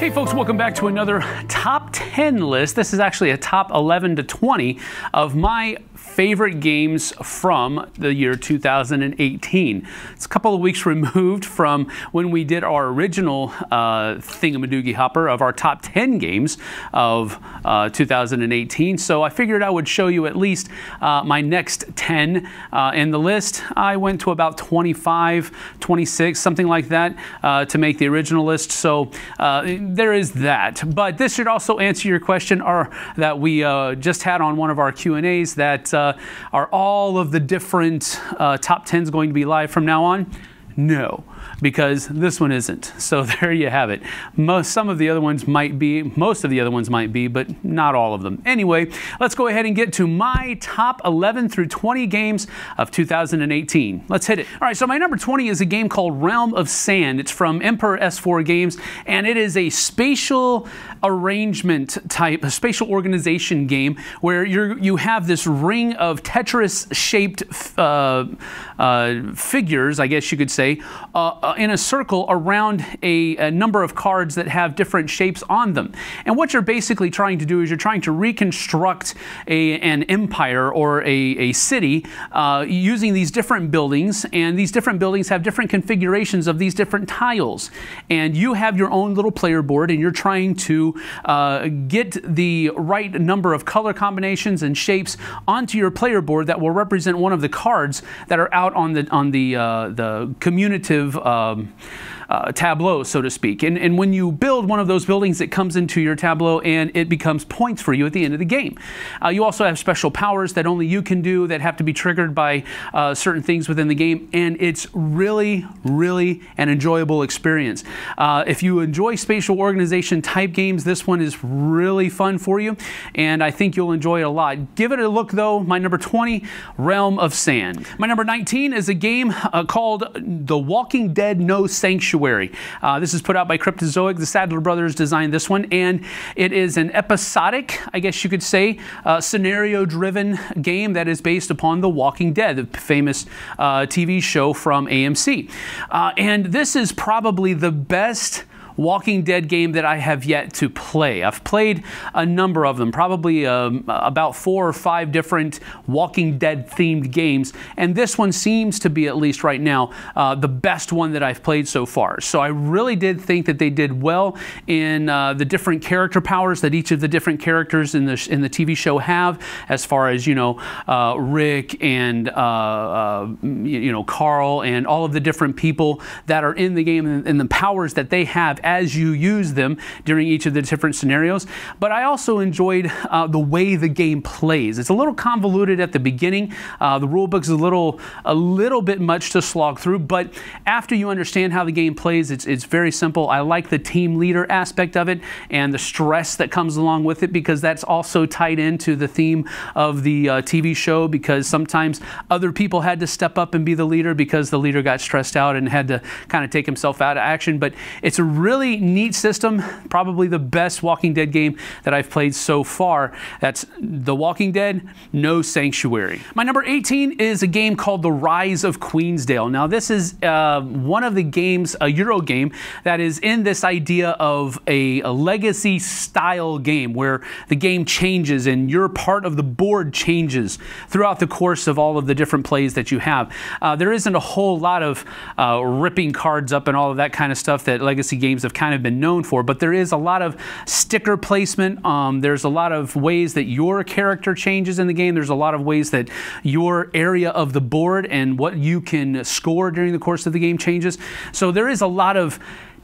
Hey, folks, welcome back to another top 10 list. This is actually a top 11 to 20 of my favorite games from the year 2018. It's a couple of weeks removed from when we did our original uh, thingamadoogie hopper of our top 10 games of uh, 2018. So I figured I would show you at least uh, my next 10 uh, in the list. I went to about 25, 26, something like that uh, to make the original list. So uh, there is that. But this should also answer your question or that we uh, just had on one of our Q&As that uh, are all of the different uh, top 10s going to be live from now on? No because this one isn't. So there you have it. Most, some of the other ones might be, most of the other ones might be, but not all of them. Anyway, let's go ahead and get to my top 11 through 20 games of 2018. Let's hit it. All right, so my number 20 is a game called Realm of Sand. It's from Emperor S4 Games, and it is a spatial arrangement type, spatial organization game where you you have this ring of Tetris shaped uh, uh, figures, I guess you could say, uh, uh, in a circle around a, a number of cards that have different shapes on them. And what you're basically trying to do is you're trying to reconstruct a, an empire or a, a city uh, using these different buildings, and these different buildings have different configurations of these different tiles. And you have your own little player board, and you're trying to uh, get the right number of color combinations and shapes onto your player board that will represent one of the cards that are out on the on the uh, the commutative. Um, uh, tableau, so to speak. And, and when you build one of those buildings, it comes into your tableau and it becomes points for you at the end of the game. Uh, you also have special powers that only you can do that have to be triggered by uh, certain things within the game. And it's really, really an enjoyable experience. Uh, if you enjoy spatial organization type games, this one is really fun for you. And I think you'll enjoy it a lot. Give it a look, though. My number 20, Realm of Sand. My number 19 is a game uh, called The Walking Dead No Sanctuary. Sanctuary. Uh, this is put out by Cryptozoic. The Sadler brothers designed this one, and it is an episodic, I guess you could say, uh, scenario driven game that is based upon The Walking Dead, the famous uh, TV show from AMC. Uh, and this is probably the best Walking Dead game that I have yet to play. I've played a number of them, probably um, about four or five different Walking Dead themed games, and this one seems to be, at least right now, uh, the best one that I've played so far. So I really did think that they did well in uh, the different character powers that each of the different characters in the, in the TV show have, as far as, you know, uh, Rick and, uh, uh, you know, Carl and all of the different people that are in the game and, and the powers that they have as you use them during each of the different scenarios. But I also enjoyed uh, the way the game plays. It's a little convoluted at the beginning. Uh, the rulebook is a little, a little bit much to slog through, but after you understand how the game plays, it's, it's very simple. I like the team leader aspect of it and the stress that comes along with it because that's also tied into the theme of the uh, TV show because sometimes other people had to step up and be the leader because the leader got stressed out and had to kind of take himself out of action. But it's a really really neat system, probably the best Walking Dead game that I've played so far. That's The Walking Dead, No Sanctuary. My number 18 is a game called The Rise of Queensdale. Now, this is uh, one of the games, a Euro game, that is in this idea of a, a legacy style game where the game changes and your part of the board changes throughout the course of all of the different plays that you have. Uh, there isn't a whole lot of uh, ripping cards up and all of that kind of stuff that legacy games games have kind of been known for. But there is a lot of sticker placement. Um, there's a lot of ways that your character changes in the game. There's a lot of ways that your area of the board and what you can score during the course of the game changes. So there is a lot of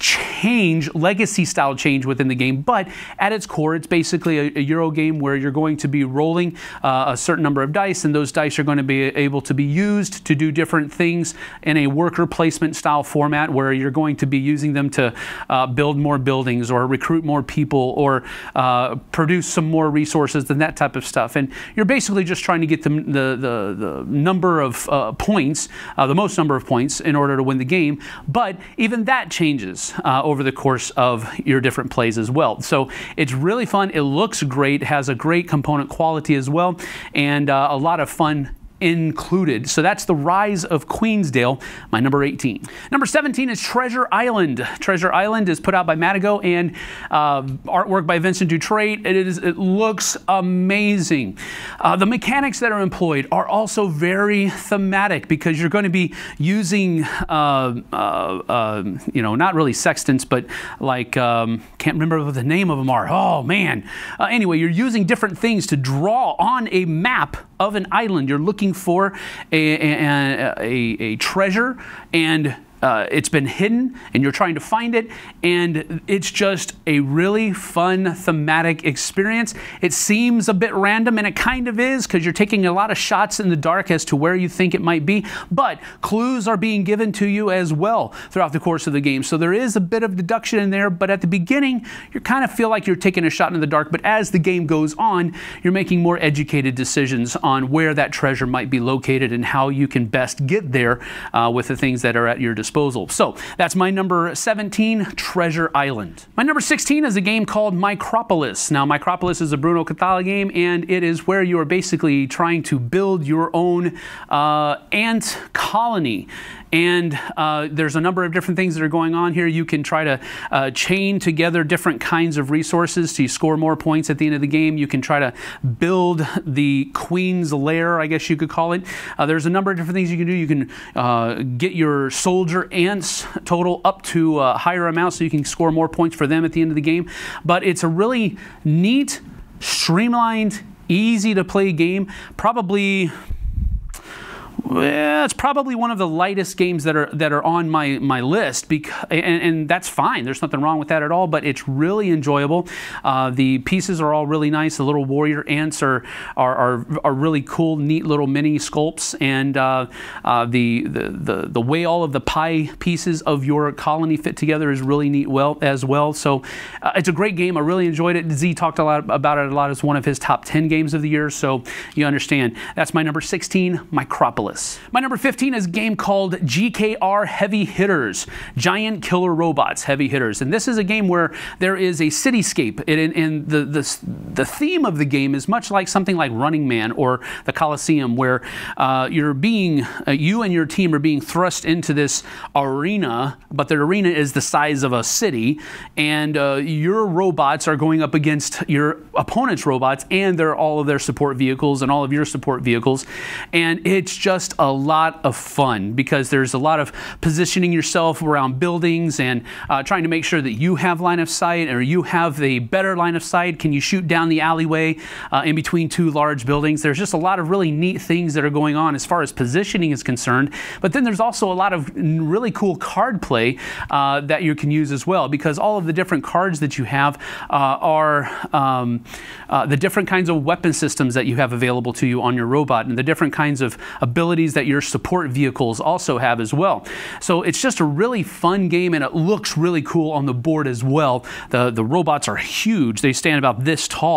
change, legacy style change within the game. But at its core, it's basically a, a Euro game where you're going to be rolling uh, a certain number of dice, and those dice are going to be able to be used to do different things in a worker placement style format where you're going to be using them to uh, build more buildings or recruit more people or uh, produce some more resources than that type of stuff. And you're basically just trying to get the, the, the, the number of uh, points, uh, the most number of points, in order to win the game. But even that changes uh, over the course of your different plays as well. So it's really fun. It looks great, has a great component quality as well, and uh, a lot of fun included. So that's The Rise of Queensdale, my number 18. Number 17 is Treasure Island. Treasure Island is put out by Madigo and uh, artwork by Vincent Dutrait. It, is, it looks amazing. Uh, the mechanics that are employed are also very thematic because you're going to be using, uh, uh um, you know, not really sextants, but like, um, can't remember what the name of them are. Oh, man. Uh, anyway, you're using different things to draw on a map of an island. You're looking for a, a, a, a treasure, and uh, it's been hidden and you're trying to find it and it's just a really fun thematic experience it seems a bit random and it kind of is because you're taking a lot of shots in the dark as to where you think it might be but clues are being given to you as well throughout the course of the game so there is a bit of deduction in there but at the beginning you kind of feel like you're taking a shot in the dark but as the game goes on you're making more educated decisions on where that treasure might be located and how you can best get there uh, with the things that are at your disposal disposal. So that's my number 17, Treasure Island. My number 16 is a game called Micropolis. Now, Micropolis is a Bruno Catala game, and it is where you are basically trying to build your own uh, ant colony. And uh, there's a number of different things that are going on here. You can try to uh, chain together different kinds of resources to score more points at the end of the game. You can try to build the queen's lair, I guess you could call it. Uh, there's a number of different things you can do. You can uh, get your soldier ants total up to a higher amount so you can score more points for them at the end of the game. But it's a really neat, streamlined, easy to play game. Probably well, it's probably one of the lightest games that are that are on my my list. Because and, and that's fine. There's nothing wrong with that at all. But it's really enjoyable. Uh, the pieces are all really nice. The little warrior ants are are are, are really cool, neat little mini sculpts, and uh, uh, the, the the the way all of the pie pieces of your colony fit together is really neat. Well, as well. So uh, it's a great game. I really enjoyed it. Z talked a lot about it a lot. It's one of his top ten games of the year. So you understand. That's my number 16, Micropolis. My number 15 is a game called GKR Heavy Hitters, Giant Killer Robots Heavy Hitters. And this is a game where there is a cityscape and, the, the, the theme of the game is much like something like Running Man or the Coliseum, where uh, you're being, uh, you and your team are being thrust into this arena, but the arena is the size of a city, and uh, your robots are going up against your opponent's robots and their, all of their support vehicles and all of your support vehicles. And it's just a lot of fun because there's a lot of positioning yourself around buildings and uh, trying to make sure that you have line of sight or you have the better line of sight. Can you shoot down the alleyway uh, in between two large buildings. There's just a lot of really neat things that are going on as far as positioning is concerned. But then there's also a lot of really cool card play uh, that you can use as well because all of the different cards that you have uh, are um, uh, the different kinds of weapon systems that you have available to you on your robot and the different kinds of abilities that your support vehicles also have as well. So it's just a really fun game and it looks really cool on the board as well. The, the robots are huge. They stand about this tall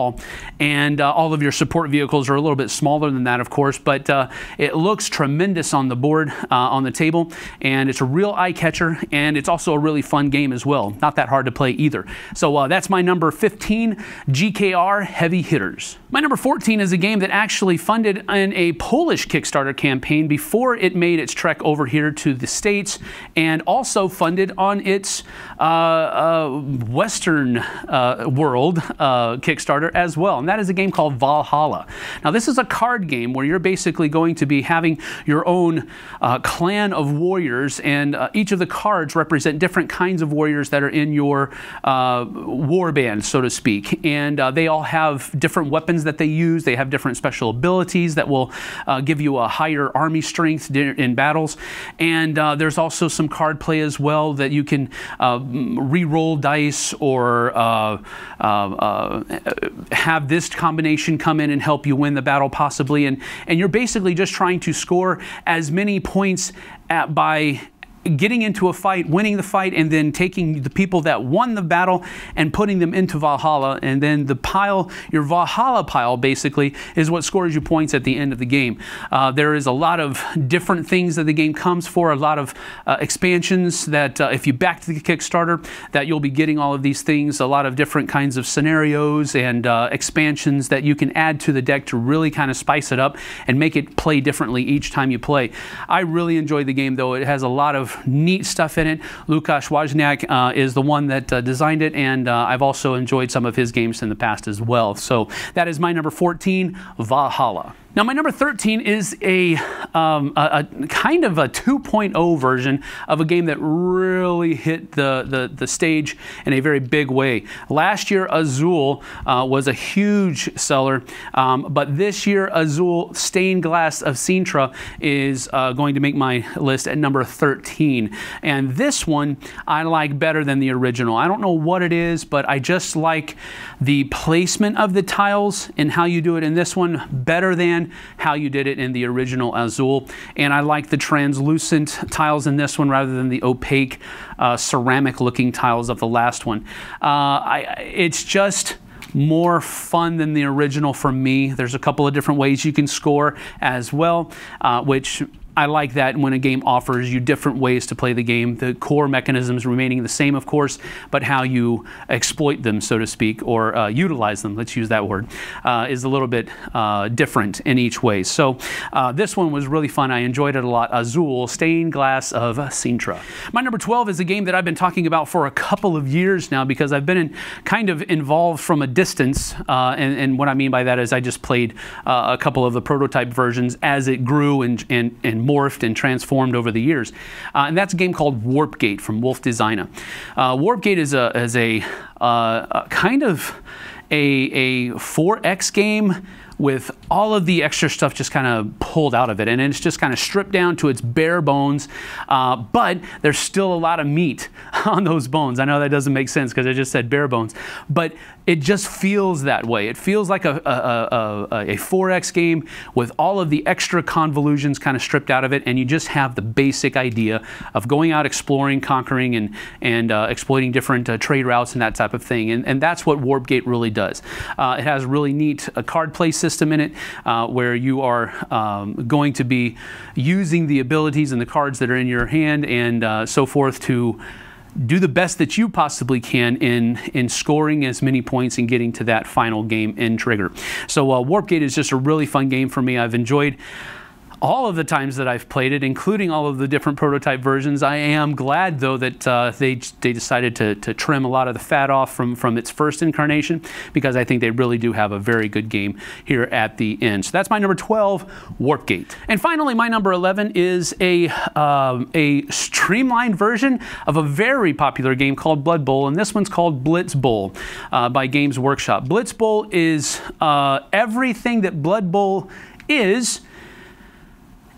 and uh, all of your support vehicles are a little bit smaller than that, of course, but uh, it looks tremendous on the board, uh, on the table, and it's a real eye catcher, and it's also a really fun game as well. Not that hard to play either. So uh, that's my number 15, GKR Heavy Hitters. My number 14 is a game that actually funded in a Polish Kickstarter campaign before it made its trek over here to the States and also funded on its uh, uh, Western world Kickstarter Kickstarter as well, and that is a game called Valhalla. Now, this is a card game where you're basically going to be having your own uh, clan of warriors, and uh, each of the cards represent different kinds of warriors that are in your uh, warband, so to speak. And uh, they all have different weapons that they use, they have different special abilities that will uh, give you a higher army strength in battles. And uh, there's also some card play as well that you can re roll dice or have this combination come in and help you win the battle possibly and and you're basically just trying to score as many points at, by getting into a fight, winning the fight, and then taking the people that won the battle and putting them into Valhalla. And then the pile, your Valhalla pile, basically, is what scores you points at the end of the game. Uh, there is a lot of different things that the game comes for, a lot of uh, expansions that uh, if you back to the Kickstarter, that you'll be getting all of these things, a lot of different kinds of scenarios and uh, expansions that you can add to the deck to really kind of spice it up and make it play differently each time you play. I really enjoy the game, though. It has a lot of neat stuff in it. Lukasz Wozniak uh, is the one that uh, designed it, and uh, I've also enjoyed some of his games in the past as well. So that is my number 14, Valhalla. Now, my number 13 is a, um, a, a kind of a 2.0 version of a game that really hit the, the, the, stage in a very big way. Last year, Azul uh, was a huge seller, um, but this year, Azul Stained Glass of Sintra is uh, going to make my list at number 13. And this one I like better than the original. I don't know what it is, but I just like the placement of the tiles and how you do it in this one better than how you did it in the original Azul. And I like the translucent tiles in this one rather than the opaque uh, ceramic looking tiles of the last one. Uh, I, it's just more fun than the original for me. There's a couple of different ways you can score as well, uh, which I like that when a game offers you different ways to play the game, the core mechanisms remaining the same, of course, but how you exploit them, so to speak, or uh, utilize them, let's use that word, uh, is a little bit uh, different in each way. So uh, this one was really fun. I enjoyed it a lot. Azul, Stained Glass of Sintra. My number 12 is a game that I've been talking about for a couple of years now because I've been in, kind of involved from a distance. Uh, and, and, what I mean by that is I just played uh, a couple of the prototype versions as it grew and, and, and morphed and transformed over the years. Uh, and that's a game called Warp Gate from Wolf Designer. Uh, Gate is a, is a, uh, a kind of a, a 4X game with all of the extra stuff just kind of pulled out of it. And it's just kind of stripped down to its bare bones, uh, but there's still a lot of meat on those bones. I know that doesn't make sense because I just said bare bones, but it just feels that way. It feels like a, a, a, a, 4X game with all of the extra convolutions kind of stripped out of it, and you just have the basic idea of going out exploring, conquering, and, and uh, exploiting different uh, trade routes and that type of thing. And, and that's what Warp Gate really does. Uh, it has a really neat uh, card play system in it uh, where you are um, going to be using the abilities and the cards that are in your hand and uh, so forth to do the best that you possibly can in, in scoring as many points and getting to that final game end Trigger. So uh, Warp Gate is just a really fun game for me. I've enjoyed all of the times that I've played it, including all of the different prototype versions. I am glad, though, that uh, they, they decided to, to trim a lot of the fat off from, from its first incarnation because I think they really do have a very good game here at the end. So that's my number 12, Warpgate. And finally, my number 11 is a, um, a streamlined version of a very popular game called Blood Bowl, and this one's called Blitz Bowl uh, by Games Workshop. Blitz Bowl is uh, everything that Blood Bowl is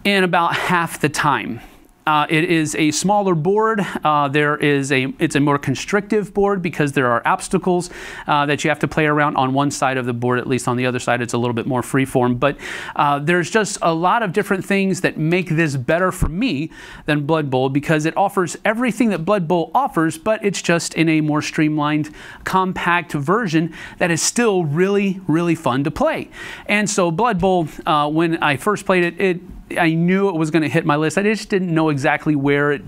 in about half the time. Uh, it is a smaller board. Uh, there is a it's a more constrictive board because there are obstacles uh, that you have to play around on one side of the board. At least on the other side, it's a little bit more freeform. But uh, there's just a lot of different things that make this better for me than Blood Bowl because it offers everything that Blood Bowl offers, but it's just in a more streamlined, compact version that is still really really fun to play. And so Blood Bowl, uh, when I first played it, it I knew it was going to hit my list. I just didn't know exactly where it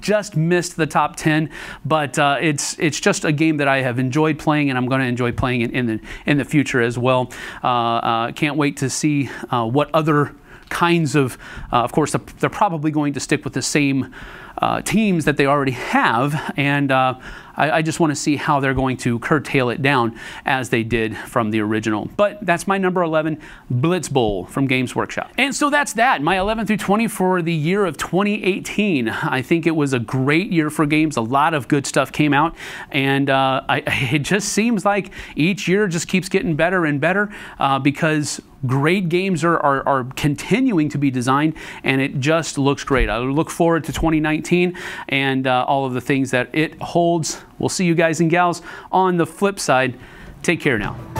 just missed the top 10 but uh, it's it's just a game that I have enjoyed playing and I'm going to enjoy playing in, in the in the future as well uh, uh, can't wait to see uh, what other kinds of uh, of course they're probably going to stick with the same uh, teams that they already have, and uh, I, I, just want to see how they're going to curtail it down as they did from the original. But that's my number 11, Blitz Bowl from Games Workshop. And so that's that, my 11 through 20 for the year of 2018. I think it was a great year for games. A lot of good stuff came out, and uh, I, it just seems like each year just keeps getting better and better uh, because great games are, are, are continuing to be designed, and it just looks great. I look forward to 2019 and uh, all of the things that it holds. We'll see you guys and gals on the flip side. Take care now.